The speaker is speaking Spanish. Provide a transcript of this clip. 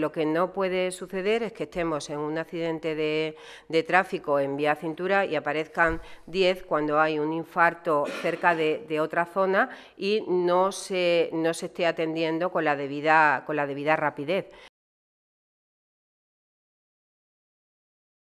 Lo que no puede suceder es que estemos en un accidente de, tráfico en vía cintura y aparezcan 10 cuando hay un infarto cerca de, de, otra zona y no se, no se esté atendiendo con la debida, con la debida rapidez.